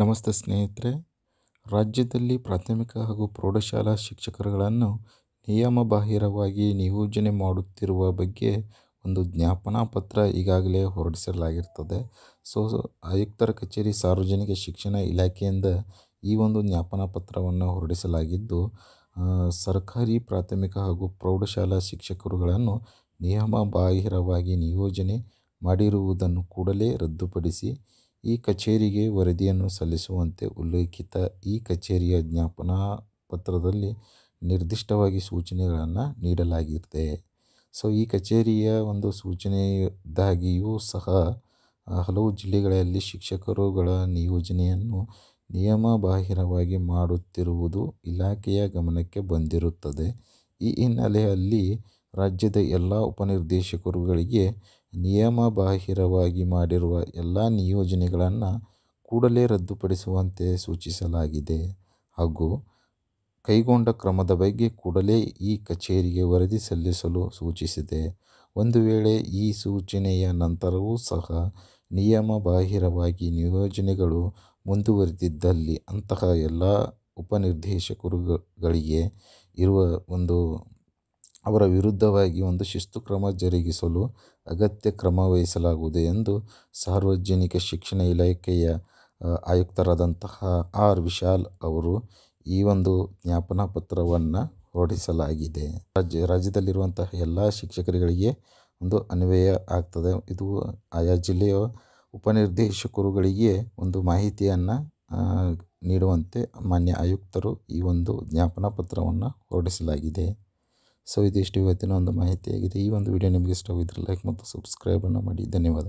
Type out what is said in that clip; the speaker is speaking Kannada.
ನಮಸ್ತೆ ಸ್ನೇಹಿತರೆ ರಾಜ್ಯದಲ್ಲಿ ಪ್ರಾಥಮಿಕ ಹಾಗೂ ಪ್ರೌಢಶಾಲಾ ಶಿಕ್ಷಕರುಗಳನ್ನು ನಿಯಮಬಾಹಿರವಾಗಿ ನಿಯೋಜನೆ ಮಾಡುತ್ತಿರುವ ಬಗ್ಗೆ ಒಂದು ಜ್ಞಾಪನಾ ಪತ್ರ ಈಗಾಗಲೇ ಹೊರಡಿಸಲಾಗಿರ್ತದೆ ಸೊ ಆಯುಕ್ತರ ಕಚೇರಿ ಸಾರ್ವಜನಿಕ ಶಿಕ್ಷಣ ಇಲಾಖೆಯಿಂದ ಈ ಒಂದು ಜ್ಞಾಪನಾ ಪತ್ರವನ್ನು ಹೊರಡಿಸಲಾಗಿದ್ದು ಸರ್ಕಾರಿ ಪ್ರಾಥಮಿಕ ಹಾಗೂ ಪ್ರೌಢಶಾಲಾ ಶಿಕ್ಷಕರುಗಳನ್ನು ನಿಯಮಬಾಹಿರವಾಗಿ ನಿಯೋಜನೆ ಮಾಡಿರುವುದನ್ನು ಕೂಡಲೇ ರದ್ದುಪಡಿಸಿ ಈ ಕಚೇರಿಗೆ ವರದಿಯನ್ನು ಸಲ್ಲಿಸುವಂತೆ ಉಲ್ಲೇಖಿತ ಈ ಕಚೇರಿಯ ಜ್ಞಾಪನಾ ಪತ್ರದಲ್ಲಿ ನಿರ್ದಿಷ್ಟವಾಗಿ ಸೂಚನೆಗಳನ್ನು ನೀಡಲಾಗಿದೆ ಸೊ ಈ ಕಚೇರಿಯ ಒಂದು ಸೂಚನೆಯಿಂದಾಗಿಯೂ ಸಹ ಹಲವು ಜಿಲ್ಲೆಗಳಲ್ಲಿ ಶಿಕ್ಷಕರುಗಳ ನಿಯೋಜನೆಯನ್ನು ನಿಯಮಬಾಹಿರವಾಗಿ ಮಾಡುತ್ತಿರುವುದು ಇಲಾಖೆಯ ಗಮನಕ್ಕೆ ಬಂದಿರುತ್ತದೆ ಈ ಹಿನ್ನೆಲೆಯಲ್ಲಿ ರಾಜ್ಯದ ಎಲ್ಲ ಉಪನಿರ್ದೇಶಕರುಗಳಿಗೆ ನಿಯಮಬಾಹಿರವಾಗಿ ಮಾಡಿರುವ ಎಲ್ಲ ನಿಯೋಜನೆಗಳನ್ನು ಕೂಡಲೇ ರದ್ದುಪಡಿಸುವಂತೆ ಸೂಚಿಸಲಾಗಿದೆ ಹಾಗೂ ಕೈಗೊಂಡ ಕ್ರಮದ ಬಗ್ಗೆ ಕೂಡಲೇ ಈ ಕಚೇರಿಗೆ ವರದಿ ಸಲ್ಲಿಸಲು ಸೂಚಿಸಿದೆ. ಒಂದು ವೇಳೆ ಈ ಸೂಚನೆಯ ನಂತರವೂ ಸಹ ನಿಯಮಬಾಹಿರವಾಗಿ ನಿಯೋಜನೆಗಳು ಮುಂದುವರಿದಿದ್ದಲ್ಲಿ ಅಂತಹ ಎಲ್ಲ ಉಪನಿರ್ದೇಶಕರುಗಳಿಗೆ ಇರುವ ಒಂದು ಅವರ ವಿರುದ್ಧವಾಗಿ ಒಂದು ಶಿಸ್ತು ಕ್ರಮ ಜರುಗಿಸಲು ಅಗತ್ಯ ಕ್ರಮ ವಹಿಸಲಾಗುವುದು ಎಂದು ಸಾರ್ವಜನಿಕ ಶಿಕ್ಷಣ ಇಲಾಖೆಯ ಆಯುಕ್ತರಾದಂತಹ ಆರ್ ವಿಶಾಲ್ ಅವರು ಈ ಒಂದು ಜ್ಞಾಪನಾ ಪತ್ರವನ್ನು ಹೊರಡಿಸಲಾಗಿದೆ ರಾಜ್ಯ ರಾಜ್ಯದಲ್ಲಿರುವಂತಹ ಎಲ್ಲ ಶಿಕ್ಷಕರುಗಳಿಗೆ ಒಂದು ಅನ್ವಯ ಆಗ್ತದೆ ಇದು ಆಯಾ ಜಿಲ್ಲೆಯ ಉಪನಿರ್ದೇಶಕರುಗಳಿಗೆ ಒಂದು ಮಾಹಿತಿಯನ್ನು ನೀಡುವಂತೆ ಮಾನ್ಯ ಆಯುಕ್ತರು ಈ ಒಂದು ಜ್ಞಾಪನಾ ಪತ್ರವನ್ನು ಹೊರಡಿಸಲಾಗಿದೆ ಸೊ ಇದಿಷ್ಟು ಇವತ್ತಿನ ಒಂದು ಮಾಹಿತಿಯಾಗಿದೆ ಈ ಒಂದು ವಿಡಿಯೋ ನಿಮಗೆ ಇಷ್ಟವಾಗಿದ್ದರೆ ಲೈಕ್ ಮತ್ತು ಸಬ್ಸ್ಕ್ರೈಬನ್ನು ಮಾಡಿ ಧನ್ಯವಾದ